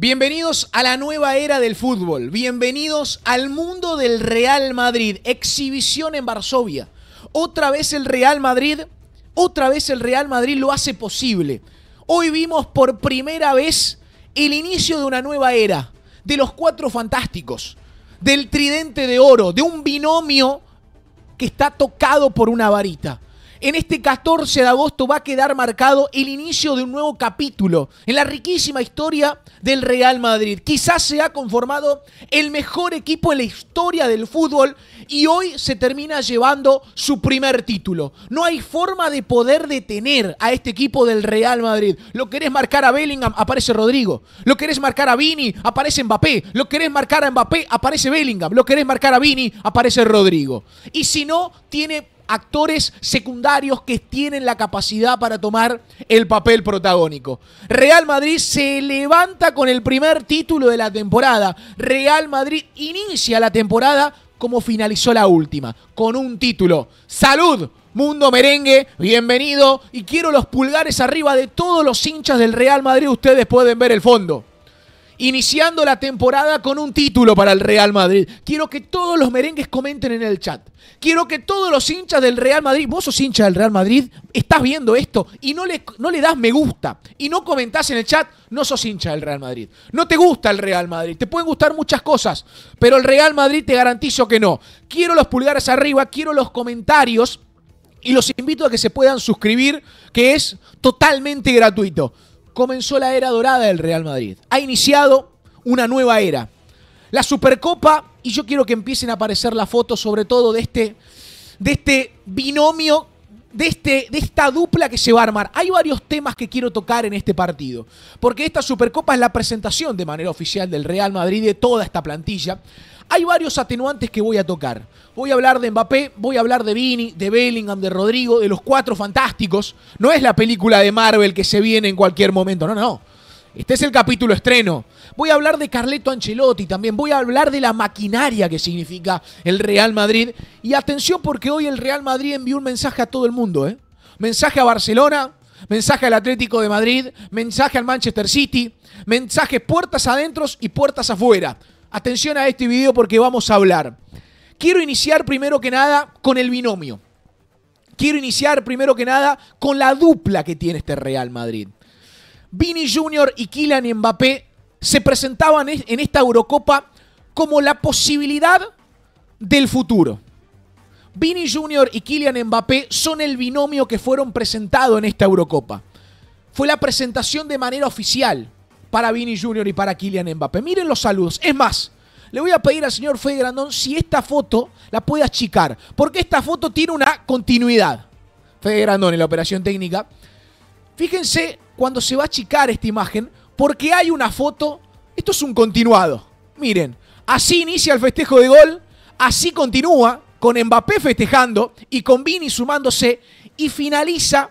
Bienvenidos a la nueva era del fútbol, bienvenidos al mundo del Real Madrid, exhibición en Varsovia. Otra vez el Real Madrid, otra vez el Real Madrid lo hace posible. Hoy vimos por primera vez el inicio de una nueva era, de los cuatro fantásticos, del tridente de oro, de un binomio que está tocado por una varita en este 14 de agosto va a quedar marcado el inicio de un nuevo capítulo en la riquísima historia del Real Madrid. Quizás se ha conformado el mejor equipo en la historia del fútbol y hoy se termina llevando su primer título. No hay forma de poder detener a este equipo del Real Madrid. Lo querés marcar a Bellingham, aparece Rodrigo. Lo querés marcar a Vini, aparece Mbappé. Lo querés marcar a Mbappé, aparece Bellingham. Lo querés marcar a Vini, aparece Rodrigo. Y si no, tiene actores secundarios que tienen la capacidad para tomar el papel protagónico. Real Madrid se levanta con el primer título de la temporada. Real Madrid inicia la temporada como finalizó la última, con un título. Salud, mundo merengue, bienvenido y quiero los pulgares arriba de todos los hinchas del Real Madrid. Ustedes pueden ver el fondo iniciando la temporada con un título para el Real Madrid. Quiero que todos los merengues comenten en el chat. Quiero que todos los hinchas del Real Madrid, vos sos hincha del Real Madrid, estás viendo esto y no le, no le das me gusta y no comentás en el chat, no sos hincha del Real Madrid. No te gusta el Real Madrid, te pueden gustar muchas cosas, pero el Real Madrid te garantizo que no. Quiero los pulgares arriba, quiero los comentarios y los invito a que se puedan suscribir, que es totalmente gratuito comenzó la era dorada del Real Madrid. Ha iniciado una nueva era. La Supercopa, y yo quiero que empiecen a aparecer las fotos sobre todo de este, de este binomio de, este, de esta dupla que se va a armar. Hay varios temas que quiero tocar en este partido, porque esta Supercopa es la presentación de manera oficial del Real Madrid de toda esta plantilla. Hay varios atenuantes que voy a tocar. Voy a hablar de Mbappé, voy a hablar de Vini, de Bellingham, de Rodrigo, de los cuatro fantásticos. No es la película de Marvel que se viene en cualquier momento, no, no. Este es el capítulo estreno. Voy a hablar de Carleto Ancelotti también. Voy a hablar de la maquinaria que significa el Real Madrid. Y atención porque hoy el Real Madrid envió un mensaje a todo el mundo. ¿eh? Mensaje a Barcelona, mensaje al Atlético de Madrid, mensaje al Manchester City, mensaje puertas adentro y puertas afuera. Atención a este video porque vamos a hablar. Quiero iniciar primero que nada con el binomio. Quiero iniciar primero que nada con la dupla que tiene este Real Madrid. Vini Junior y Kylian Mbappé se presentaban en esta Eurocopa como la posibilidad del futuro. Vini Jr. y Kylian Mbappé son el binomio que fueron presentados en esta Eurocopa. Fue la presentación de manera oficial para Vini Junior y para Kylian Mbappé. Miren los saludos. Es más, le voy a pedir al señor Fede Grandón si esta foto la puede achicar, porque esta foto tiene una continuidad. Fede Grandón en la operación técnica. Fíjense cuando se va a achicar esta imagen, porque hay una foto, esto es un continuado. Miren, así inicia el festejo de gol, así continúa, con Mbappé festejando y con Vini sumándose, y finaliza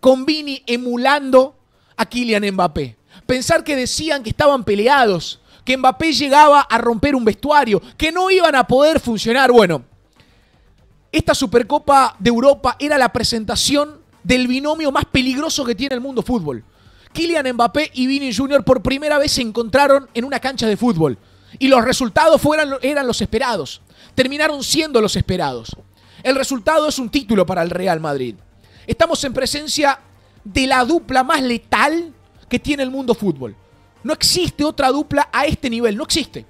con Vini emulando a Kylian Mbappé. Pensar que decían que estaban peleados, que Mbappé llegaba a romper un vestuario, que no iban a poder funcionar. Bueno, esta Supercopa de Europa era la presentación del binomio más peligroso que tiene el mundo fútbol. Kylian Mbappé y Vini Jr. por primera vez se encontraron en una cancha de fútbol. Y los resultados eran los esperados. Terminaron siendo los esperados. El resultado es un título para el Real Madrid. Estamos en presencia de la dupla más letal que tiene el mundo fútbol. No existe otra dupla a este nivel, no existe.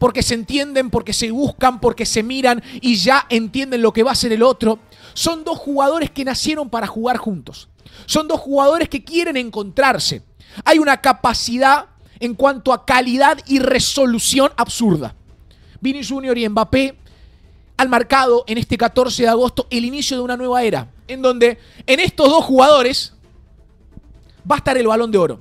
Porque se entienden, porque se buscan, porque se miran y ya entienden lo que va a ser el otro. Son dos jugadores que nacieron para jugar juntos. Son dos jugadores que quieren encontrarse. Hay una capacidad en cuanto a calidad y resolución absurda. Vini Junior y Mbappé han marcado en este 14 de agosto el inicio de una nueva era, en donde en estos dos jugadores va a estar el balón de oro.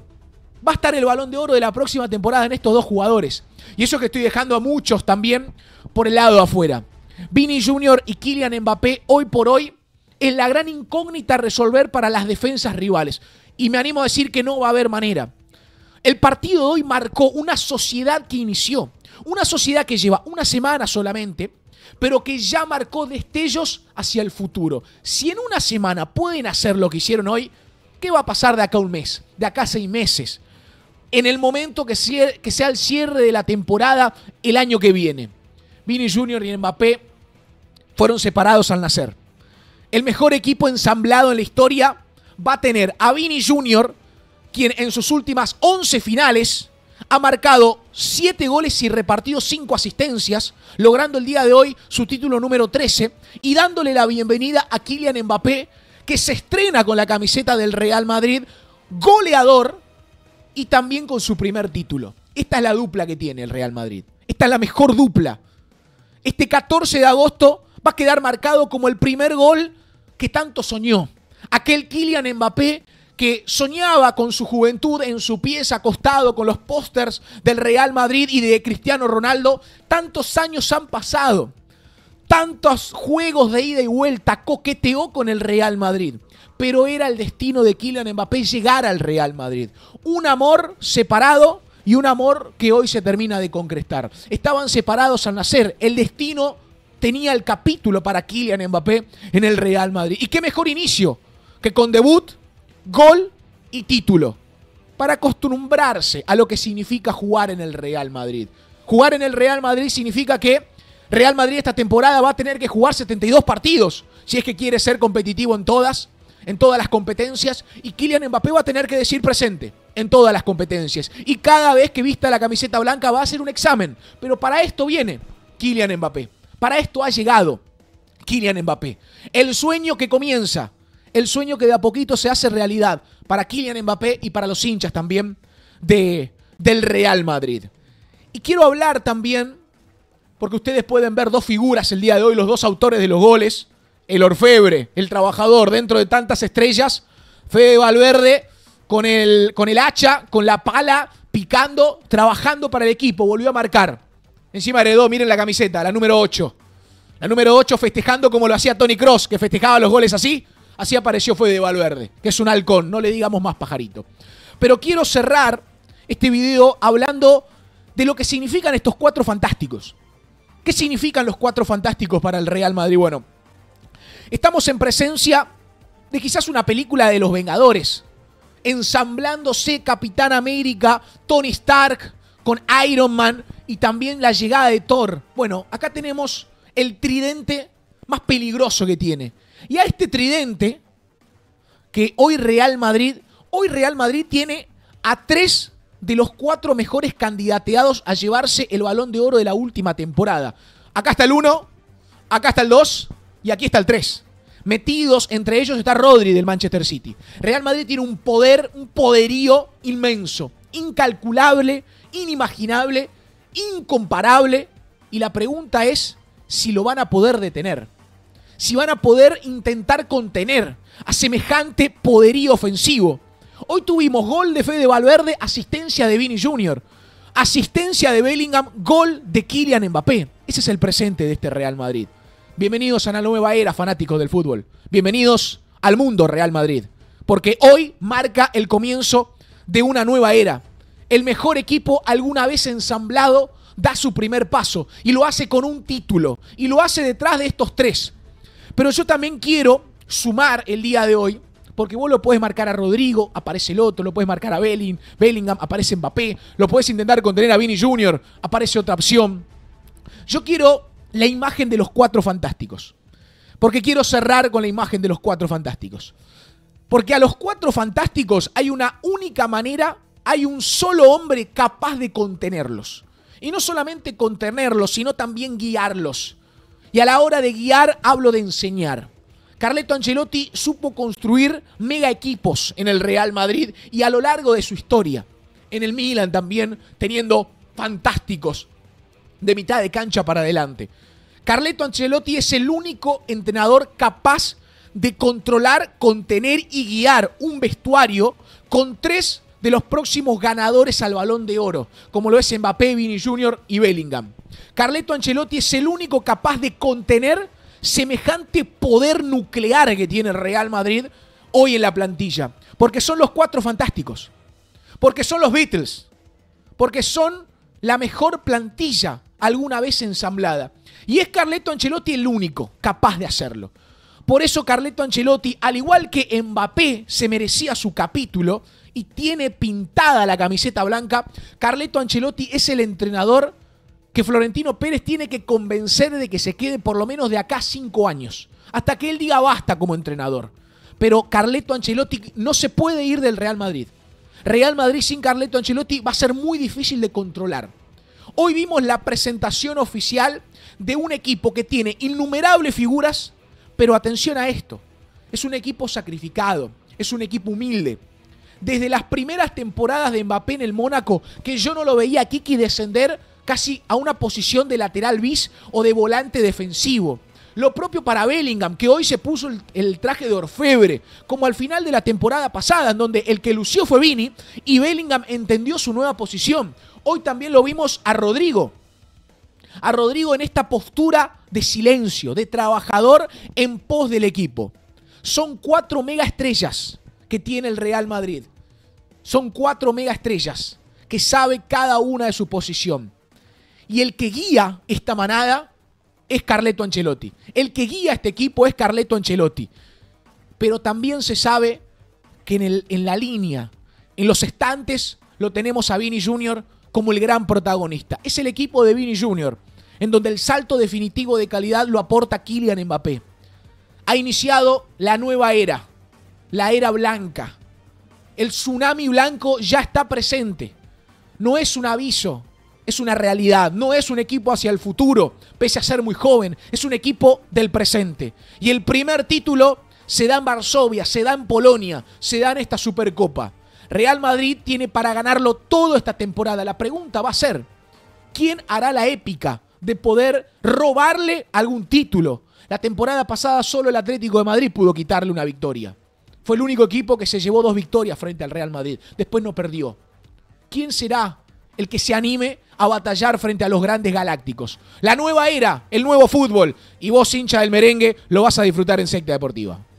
Va a estar el balón de oro de la próxima temporada en estos dos jugadores. Y eso que estoy dejando a muchos también por el lado afuera. Vini Jr. y Kylian Mbappé hoy por hoy es la gran incógnita a resolver para las defensas rivales. Y me animo a decir que no va a haber manera. El partido de hoy marcó una sociedad que inició, una sociedad que lleva una semana solamente, pero que ya marcó destellos hacia el futuro. Si en una semana pueden hacer lo que hicieron hoy, ¿qué va a pasar de acá un mes? De acá a seis meses. En el momento que, sea el cierre de la temporada el año que viene. Vini Jr. y Mbappé fueron separados al nacer. El mejor equipo ensamblado en la historia va a tener a Vini Jr., quien en sus últimas 11 finales ha marcado 7 goles y repartido 5 asistencias, logrando el día de hoy su título número 13 y dándole la bienvenida a Kylian Mbappé, que se estrena con la camiseta del Real Madrid, goleador y también con su primer título. Esta es la dupla que tiene el Real Madrid. Esta es la mejor dupla. Este 14 de agosto va a quedar marcado como el primer gol que tanto soñó. Aquel Kylian Mbappé que soñaba con su juventud en su pieza acostado con los pósters del Real Madrid y de Cristiano Ronaldo. Tantos años han pasado. Tantos juegos de ida y vuelta coqueteó con el Real Madrid pero era el destino de Kylian Mbappé llegar al Real Madrid. Un amor separado y un amor que hoy se termina de concretar. Estaban separados al nacer, el destino tenía el capítulo para Kylian Mbappé en el Real Madrid. Y qué mejor inicio que con debut, gol y título. Para acostumbrarse a lo que significa jugar en el Real Madrid. Jugar en el Real Madrid significa que Real Madrid esta temporada va a tener que jugar 72 partidos si es que quiere ser competitivo en todas, en todas las competencias. Y Kylian Mbappé va a tener que decir presente en todas las competencias. Y cada vez que vista la camiseta blanca va a hacer un examen. Pero para esto viene Kylian Mbappé. Para esto ha llegado Kylian Mbappé. El sueño que comienza, el sueño que de a poquito se hace realidad para Kylian Mbappé y para los hinchas también de, del Real Madrid. Y quiero hablar también, porque ustedes pueden ver dos figuras el día de hoy, los dos autores de los goles, el orfebre, el trabajador dentro de tantas estrellas, Fede Valverde con el, con el hacha, con la pala, picando, trabajando para el equipo, volvió a marcar. Encima heredó, miren la camiseta, la número 8. La número 8 festejando como lo hacía Tony Cross, que festejaba los goles así. Así apareció fue de Valverde, que es un halcón, no le digamos más pajarito. Pero quiero cerrar este video hablando de lo que significan estos cuatro fantásticos. ¿Qué significan los cuatro fantásticos para el Real Madrid? Bueno, estamos en presencia de quizás una película de los Vengadores, ensamblándose Capitán América, Tony Stark con Iron Man y también la llegada de Thor. Bueno, acá tenemos el tridente más peligroso que tiene. Y a este tridente, que hoy Real Madrid, hoy Real Madrid tiene a tres de los cuatro mejores candidateados a llevarse el balón de oro de la última temporada. Acá está el uno, acá está el dos y aquí está el tres. Metidos entre ellos está Rodri del Manchester City. Real Madrid tiene un poder, un poderío inmenso, incalculable, inimaginable incomparable y la pregunta es si lo van a poder detener, si van a poder intentar contener a semejante poderío ofensivo. Hoy tuvimos gol de Fede Valverde, asistencia de Vini Jr., asistencia de Bellingham, gol de Kylian Mbappé. Ese es el presente de este Real Madrid. Bienvenidos a una nueva era, fanáticos del fútbol. Bienvenidos al mundo Real Madrid, porque hoy marca el comienzo de una nueva era el mejor equipo alguna vez ensamblado da su primer paso y lo hace con un título y lo hace detrás de estos tres. Pero yo también quiero sumar el día de hoy, porque vos lo puedes marcar a Rodrigo, aparece el otro, lo puedes marcar a Bellingham, aparece Mbappé, lo puedes intentar contener a Vini Jr., aparece otra opción. Yo quiero la imagen de los cuatro fantásticos, porque quiero cerrar con la imagen de los cuatro fantásticos. Porque a los cuatro fantásticos hay una única manera hay un solo hombre capaz de contenerlos. Y no solamente contenerlos, sino también guiarlos. Y a la hora de guiar hablo de enseñar. Carleto Ancelotti supo construir mega equipos en el Real Madrid y a lo largo de su historia. En el Milan también, teniendo fantásticos de mitad de cancha para adelante. Carleto Ancelotti es el único entrenador capaz de controlar, contener y guiar un vestuario con tres de los próximos ganadores al balón de oro, como lo es Mbappé, Vini Jr. y Bellingham. Carleto Ancelotti es el único capaz de contener semejante poder nuclear que tiene el Real Madrid hoy en la plantilla. Porque son los cuatro fantásticos. Porque son los Beatles. Porque son la mejor plantilla alguna vez ensamblada. Y es Carleto Ancelotti el único capaz de hacerlo. Por eso Carleto Ancelotti, al igual que Mbappé se merecía su capítulo, y tiene pintada la camiseta blanca. Carleto Ancelotti es el entrenador que Florentino Pérez tiene que convencer de que se quede por lo menos de acá cinco años, hasta que él diga basta como entrenador. Pero Carleto Ancelotti no se puede ir del Real Madrid. Real Madrid sin Carleto Ancelotti va a ser muy difícil de controlar. Hoy vimos la presentación oficial de un equipo que tiene innumerables figuras, pero atención a esto, es un equipo sacrificado, es un equipo humilde, desde las primeras temporadas de Mbappé en el Mónaco, que yo no lo veía a Kiki descender casi a una posición de lateral bis o de volante defensivo. Lo propio para Bellingham, que hoy se puso el, traje de orfebre, como al final de la temporada pasada, en donde el que lució fue Vini y Bellingham entendió su nueva posición. Hoy también lo vimos a Rodrigo. A Rodrigo en esta postura de silencio, de trabajador en pos del equipo. Son cuatro mega estrellas que tiene el Real Madrid. Son cuatro mega estrellas que sabe cada una de su posición. Y el que guía esta manada es Carleto Ancelotti. El que guía este equipo es Carleto Ancelotti. Pero también se sabe que en, el, en la línea, en los estantes, lo tenemos a Vini Junior como el gran protagonista. Es el equipo de Vini Jr., en donde el salto definitivo de calidad lo aporta Kylian Mbappé. Ha iniciado la nueva era, la era blanca, el tsunami blanco ya está presente. No es un aviso, es una realidad. No es un equipo hacia el futuro, pese a ser muy joven. Es un equipo del presente. Y el primer título se da en Varsovia, se da en Polonia, se da en esta Supercopa. Real Madrid tiene para ganarlo toda esta temporada. La pregunta va a ser, ¿quién hará la épica de poder robarle algún título? La temporada pasada solo el Atlético de Madrid pudo quitarle una victoria. Fue el único equipo que se llevó dos victorias frente al Real Madrid. Después no perdió. ¿Quién será el que se anime a batallar frente a los grandes galácticos? La nueva era, el nuevo fútbol. Y vos, hincha del merengue, lo vas a disfrutar en Secta Deportiva.